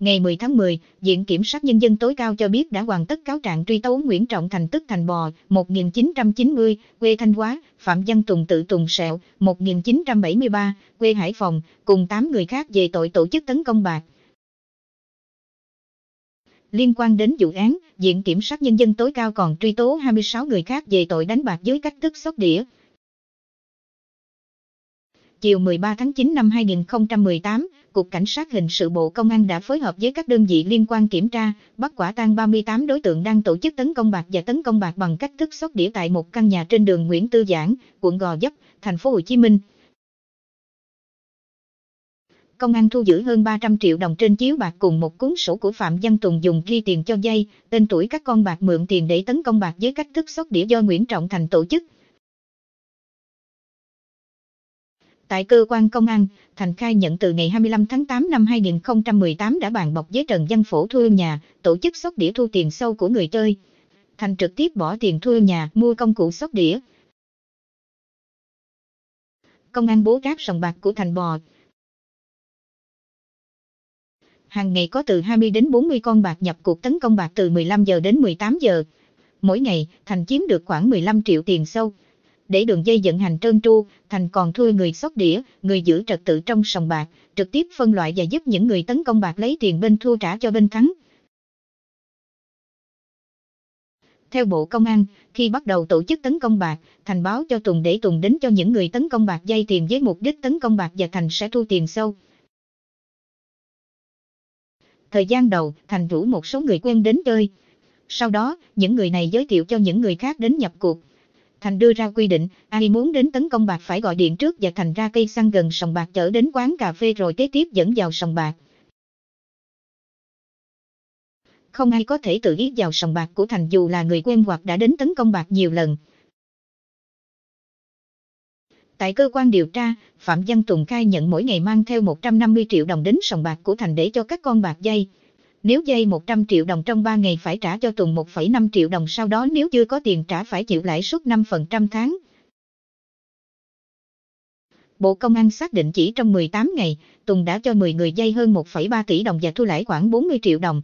ngày 10 tháng 10, Viện Kiểm sát Nhân dân tối cao cho biết đã hoàn tất cáo trạng truy tố Nguyễn Trọng Thành tức Thành Bò, 1990, quê Thanh Hóa, Phạm Văn Tùng tự Tùng Sẹo, 1973, quê Hải Phòng, cùng 8 người khác về tội tổ chức tấn công bạc. Liên quan đến vụ án, Viện Kiểm sát Nhân dân tối cao còn truy tố 26 người khác về tội đánh bạc dưới cách thức sóc đĩa chiều 13 tháng 9 năm 2018, Cục Cảnh sát Hình sự Bộ Công an đã phối hợp với các đơn vị liên quan kiểm tra, bắt quả tang 38 đối tượng đang tổ chức tấn công bạc và tấn công bạc bằng cách thức sóc đĩa tại một căn nhà trên đường Nguyễn Tư Giảng, quận Gò Vấp, thành phố Hồ Chí Minh. Công an thu giữ hơn 300 triệu đồng trên chiếu bạc cùng một cuốn sổ của Phạm Văn Tùng dùng ghi tiền cho dây, tên tuổi các con bạc mượn tiền để tấn công bạc với cách thức sóc đĩa do Nguyễn Trọng Thành tổ chức. Tại cơ quan công an, Thành khai nhận từ ngày 25 tháng 8 năm 2018 đã bàn bọc với Trần Văn Phổ thuê nhà, tổ chức sóc đĩa thu tiền sâu của người chơi. Thành trực tiếp bỏ tiền thuê nhà, mua công cụ sóc đĩa. Công an bố cáp sòng bạc của Thành bò. Hàng ngày có từ 20 đến 40 con bạc nhập cuộc tấn công bạc từ 15 giờ đến 18 giờ. Mỗi ngày, Thành chiếm được khoảng 15 triệu tiền sâu để đường dây vận hành trơn tru, Thành còn thuê người xót đĩa, người giữ trật tự trong sòng bạc, trực tiếp phân loại và giúp những người tấn công bạc lấy tiền bên thua trả cho bên thắng. Theo Bộ Công an, khi bắt đầu tổ chức tấn công bạc, Thành báo cho Tùng để Tùng đến cho những người tấn công bạc dây tiền với mục đích tấn công bạc và Thành sẽ thu tiền sâu. Thời gian đầu, Thành rủ một số người quen đến chơi. Sau đó, những người này giới thiệu cho những người khác đến nhập cuộc, Thành đưa ra quy định, ai muốn đến tấn công bạc phải gọi điện trước và Thành ra cây xăng gần sòng bạc chở đến quán cà phê rồi kế tiếp dẫn vào sòng bạc. Không ai có thể tự ý vào sòng bạc của Thành dù là người quen hoặc đã đến tấn công bạc nhiều lần. Tại cơ quan điều tra, Phạm Văn Tùng khai nhận mỗi ngày mang theo 150 triệu đồng đến sòng bạc của Thành để cho các con bạc dây nếu dây 100 triệu đồng trong 3 ngày phải trả cho Tùng 1,5 triệu đồng sau đó nếu chưa có tiền trả phải chịu lãi suất 5% tháng. Bộ Công an xác định chỉ trong 18 ngày, Tùng đã cho 10 người dây hơn 1,3 tỷ đồng và thu lãi khoảng 40 triệu đồng.